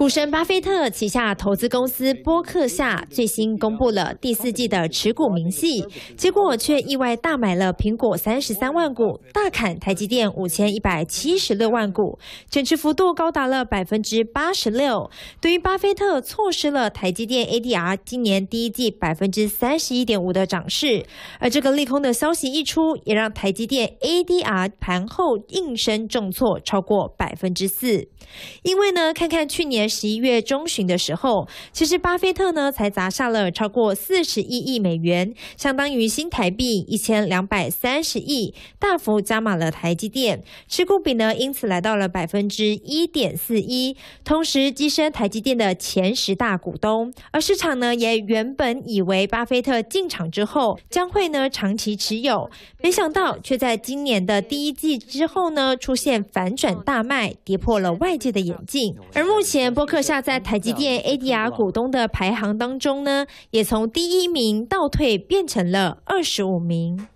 股神巴菲特旗下投资公司波克夏最新公布了第四季的持股明细，结果却意外大买了苹果三十三万股，大砍台积电五千一百七十六万股，减持幅度高达了百分之八十六。对于巴菲特错失了台积电 ADR 今年第一季百分之三十一点五的涨势，而这个利空的消息一出，也让台积电 ADR 盘后应声重挫超过百分之四。因为呢，看看去年。十一月中旬的时候，其实巴菲特呢才砸下了超过四十一亿美元，相当于新台币一千两百三十亿，大幅加码了台积电持股比呢，因此来到了百分之一点四一，同时跻身台积电的前十大股东。而市场呢也原本以为巴菲特进场之后将会呢长期持有，没想到却在今年的第一季之后呢出现反转大卖，跌破了外界的眼镜，而目前。洛克夏在台积电 ADR 股东的排行当中呢，也从第一名倒退变成了二十五名。